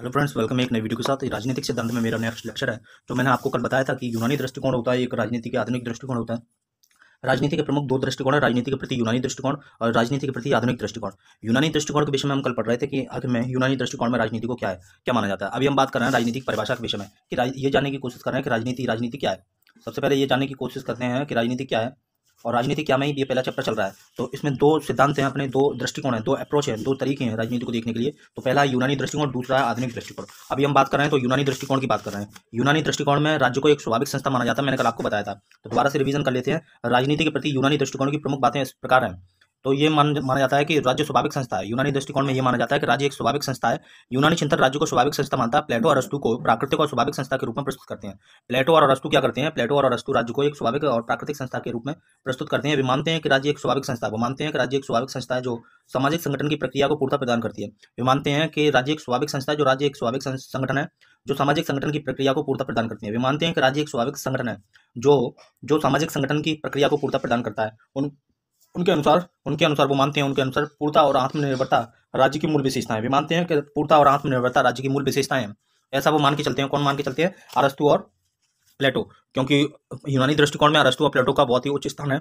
hello friends welcome एक नई video के साथ राजनीतिक सिद्धांत में मेरा नेक्स्ट लेक्चर है तो मैंने आपको कल बताया था कि यूनानी दृष्टिकोण होता है एक राजनीति के आधुनिक दृष्टिकोण होता है राजनीति के प्रमुख दो दृष्टिकोण है राजनीति के प्रति यूनानी दृष्टिकोण और राजनीति के प्रति आधुनिक दृष्टिकोण यूनानी दृष्टिकोण के विषय में हम कल पढ़ रहे थे कि आखिर में यूनानी दृष्टिकोण में राजनीति को क्या है क्या माना जाता है अभी हम बात कर रहे हैं राजनीतिक परिभाषा के विषय में कि ये जानने की कोशिश कर रहे हैं कि राजनीति राजनीति क्या है सबसे पहले ये जानने की कोशिश करते हैं कि राजनीति क्या है और राजनीति क्या में ये पहला चैप्टर चल रहा है तो इसमें दो सिद्धांत हैं अपने दो दृष्टिकोण हैं दो अप्रोच हैं दो तरीके हैं राजनीति को देखने के लिए तो पहला यूनानी दृष्टिकोण दूसरा है आधुनिक दृष्टिकोण अभी हम बात कर रहे हैं तो यूनानी दृष्टिकोण की बात कर रहे हैं यूनानी दृष्टिकोण में राज्य को एक स्वाभाविक संस्था माना जाता है मैंने कल आपको बताया था तो दोबारा से रिविजन कर लेते हैं राजनीति के प्रति यूनानी दृष्टिकोण की प्रमुख बातें इस प्रकार हैं तो ये मान माना जाता है कि राज्य स्वाभाविक संस्था है यूनानी दृष्टिकोण में ये माना जाता है कि राज्य एक स्वाभाविक संस्था है यूनानी चिंतन राज्य को स्वाभाविक संस्था मानता है प्लेटो और अस्तु को प्राकृतिक और स्वाभाविक संस्था के रूप में प्रस्तुत करते हैं प्लेटो और अस्तु क्या करते हैं प्लेटो और अस्तु राज्य को एक स्वाभाविक और प्राकृतिक संस्था के रूप में प्रस्तुत करते हैं वे मानते हैं कि राज्य एक स्वाभाविक संस्था वो मानते हैं कि राज्य एक स्वाभाविक संस्था है जो सामाजिक संगठन की प्रक्रिया को पूर्णता प्रदान करती है वे मानते हैं कि राज्य एक स्वाभाविक संस्था जो राज्य एक स्वाभाविक संगठन है जो सामाजिक संगठन की प्रक्रिया को पूर्णता प्रदान करती है वे मानते हैं कि राज्य एक स्वाभाविक संगठन है जो जो सामाजिक संगठन की प्रक्रिया को पूर्णता प्रदान करता है उन उनके अनुसार उनके अनुसार वो मानते हैं उनके अनुसार पूर्णता और आत्मनिर्भरता राज्य की मूल विशेषताएं वे मानते हैं कि पूर्णता और आत्मनिर्भरता राज्य की मूल विशेषताएं ऐसा वो मान के चलते हैं कौन मान के चलते हैं अरस्तु और प्लेटो क्योंकि यूनानी दृष्टिकोण में अरस्तु और प्लेटो का बहुत ही उच्च स्थान है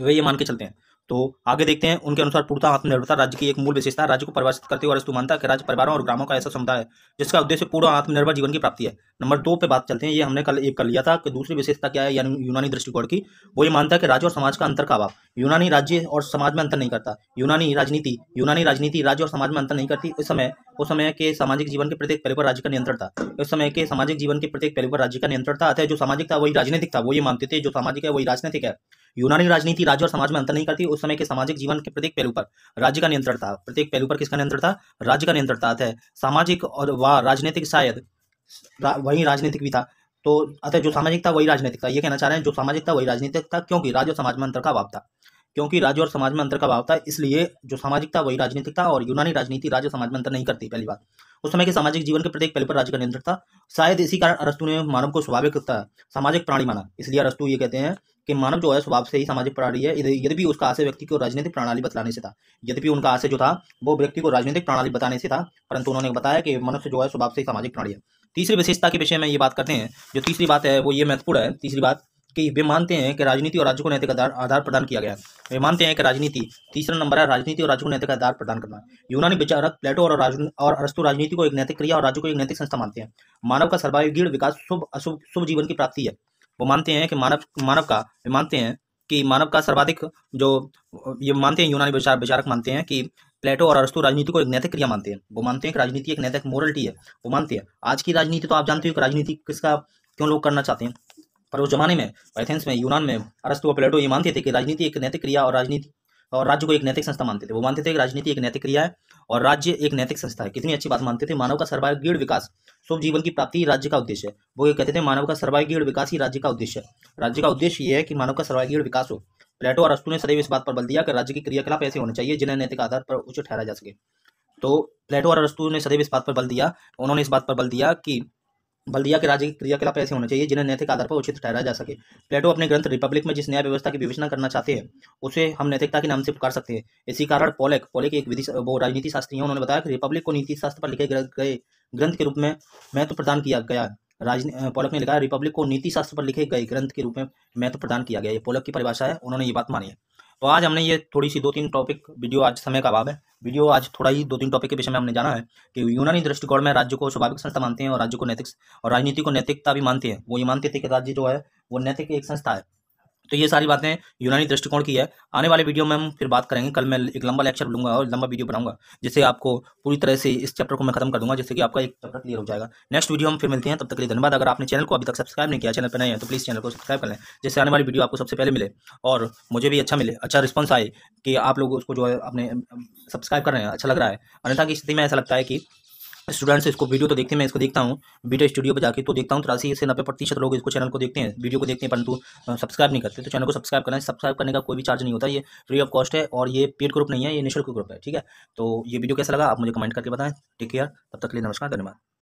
वे ये मान के चलते हैं तो आगे देखते हैं उनके अनुसार पूर्ण आत्मनिर्भरता राज्य की एक मूल विशेषता राज्य को परिभाषित करते हुए अरस्तु मानता है कि राज्य परिवारों और ग्रामों का ऐसा समुदाय है जिसका उद्देश्य पूर्ण आत्मनिर्भर जीवन की प्राप्ति है नंबर दो पे बात चलते हैं ये हमने कल एक कर लिया था कि दूसरी विशेषता क्या है यानी यूनानी दृष्टिकोण की वो ये मानता है कि राज्य और समाज का अंतर का अभाव यूनानी राज्य और समाज में अंतर नहीं करता यूनानी राजनीति यूनानी राजनीति राज्य और समाज में अंतर नहीं करती इस समय उस समय के सामाजिक जीवन के प्रत्येक पहलू पर राज्य का नियंत्रण था उस समय के सामाजिक जीवन के प्रत्येक पहलू पर राज्य का नियंत्रण था अतः जो सामाजिक था वही राजनीतिक था वो ये मानते थे जो सामाजिक है वही राजनीतिक है यूनानी राजनीति राज्य और समाज में अंतर नहीं करती उस समय के सामाजिक जीवन के प्रत्येक पहलू पर राज्य का नियंत्रण था प्रत्येक पहलू पर किसका नियंत्रण था राज्य का नियंत्रण था अतः सामाजिक और व राजनीतिक शायद वही राजनीतिक भी था तो अतः जो सामाजिक था वही राजनीतिक था ये कहना चाह रहे हैं जो सामाजिक था वही राजनीतिक था क्योंकि राज्य और समाज में अंतर का अभाव था क्योंकि राज्य और समाज में अंतर का भाव था इसलिए जो सामाजिक था वही राजनीतिक था और यूनानी राजनीति राज्य समाज में अंतर नहीं करती पहली बात उस समय के सामाजिक जीवन के प्रत्येक पहले पर राज्य का नियंत्रण था शायद इसी कारण अरस्तु ने मानव को स्वाभाविक सामाजिक प्राणी माना इसलिए अरस्तु ये कहते हैं कि मानव जो है स्वभाव से ही सामाजिक प्राणी है यद्यपि उसका आशय व्यक्ति को राजनीतिक प्रणाली बतलाने से था यद्यपि उनका आशय जो था वो व्यक्ति को राजनीतिक प्रणाली बताने से था परंतु उन्होंने बताया कि मनुष्य जो है स्वभाव से ही सामाजिक प्राणी है तीसरी विशेषता के विषय में ये बात करते हैं जो तीसरी बात है वो ये महत्वपूर्ण है तीसरी बात कि वे मानते हैं कि राजनीति और राज्य को नैतिक आधार आधार प्रदान किया गया है वे मानते हैं कि राजनीति तीसरा नंबर है राजनीति और राज्य को नैतिक आधार प्रदान करना यूनानी विचारक प्लेटो और और अरस्तु राजनीति को एक नैतिक क्रिया और राज्य को एक नैतिक संस्था मानते हैं मानव का सर्वागीण विकास शुभ अशुभ शुभ जीवन की प्राप्ति है वो मानते हैं कि मानव मानव का वे मानते हैं कि मानव का सर्वाधिक जो ये मानते हैं यूनानी विचार विचारक मानते हैं कि प्लेटो और अरस्तु राजनीति को एक नैतिक क्रिया मानते हैं वो मानते हैं कि राजनीति एक नैतिक मोरलिटी है वो मानते हैं आज की राजनीति तो आप जानते हो कि राजनीति किसका क्यों लोग करना चाहते हैं पर उस जमाने में पैथेंस में यूनान में अरस्तु और प्लेटो ये मानते थे कि राजनीति एक नैतिक क्रिया और राजनीति और राज्य को एक नैतिक संस्था मानते थे वो मानते थे कि राजनीति एक नैतिक क्रिया है और राज्य एक नैतिक संस्था है कितनी अच्छी बात मानते थे मानव का सर्वागीण विकास शुभ जीवन की प्राप्ति राज्य का उद्देश्य है वो ये कहते थे मानव का सर्वागीण विकास ही राज्य का उद्देश्य है राज्य का उद्देश्य ये है कि मानव का सर्वागीण विकास हो प्लेटो और अस्तु ने सदैव इस बात पर बल दिया कि राज्य के क्रियाकलाप ऐसे होने चाहिए जिन्हें नैतिक आधार पर उच्च ठहरा जा सके तो प्लेटो और अस्तु ने सदैव इस बात पर बल दिया उन्होंने इस बात पर बल दिया कि बल्दिया के राज्य के क्रियाकलाप ऐसे होने चाहिए जिन्हें नैतिक आधार पर उचित ठहराया जा सके प्लेटो अपने ग्रंथ रिपब्लिक में जिस न्याय व्यवस्था की विवेचना करना चाहते हैं उसे हम नैतिकता के नाम से पुकार सकते हैं इसी कारण पोलेक पोलेक एक विधि वो राजनीति शास्त्री हैं उन्होंने बताया कि रिपब्लिक को नीति शास्त्र पर लिखे गए ग्रंथ के रूप में महत्व प्रदान किया गया राज पोलक ने लिखा रिपब्लिक को नीति शास्त्र पर लिखे गए ग्रंथ के रूप में महत्व प्रदान किया गया ये पोलक की परिभाषा है उन्होंने ये बात मानी है तो आज हमने ये थोड़ी सी दो तीन टॉपिक वीडियो आज समय का अभाव है वीडियो आज थोड़ा ही दो तीन टॉपिक के विषय में हमने जाना है कि यूनानी दृष्टिकोण में राज्य को स्वाभाविक संस्था मानते हैं और राज्य को नैतिक और राजनीति को नैतिकता भी मानते हैं वो ये मानते थे कि राज्य जो है वो नैतिक एक संस्था है तो ये सारी बातें यूनानी दृष्टिकोण की है आने वाले वीडियो में हम फिर बात करेंगे कल मैं एक लंबा लेक्चर लूँगा और लंबा वीडियो बनाऊंगा जिससे आपको पूरी तरह से इस चैप्टर को मैं खत्म कर दूंगा जिससे कि आपका एक चैप्टर क्लियर हो जाएगा नेक्स्ट वीडियो हम फिर मिलते हैं तब तक के लिए धन्यवाद अगर आपने चैनल को अभी तक सब्सक्राइब नहीं किया चैनल पर नहीं है तो प्लीज़ चैनल को सब्सक्राइब कर लें जिससे आने वाली वीडियो आपको सबसे पहले मिले और मुझे भी अच्छा मिले अच्छा रिस्पॉन्स आए कि आप लोग उसको जो है अपने सब्सक्राइब कर रहे हैं अच्छा लग रहा है अन्यथा की स्थिति में ऐसा लगता है कि स्टूडेंट्स इसको वीडियो तो देखते हैं मैं इसको देखता हूँ वीडियो स्टूडियो पर जाकर तो देखता हूँ तिरासी से नब्बे प्रतिशत लोग इसको चैनल को देखते हैं वीडियो को देखते हैं परंतु सब्सक्राइब नहीं करते तो चैनल को सब्सक्राइब करना है सब्सक्राइब करने का कोई भी चार्ज नहीं होता ये फ्री ऑफ कॉस्ट है और ये पेड ग्रुप नहीं है ये निशुल्क ग्रुप है ठीक है तो ये वीडियो कैसा लगा आप मुझे कमेंट करके बताएं टेक केयर तब तक के लिए नमस्कार धन्यवाद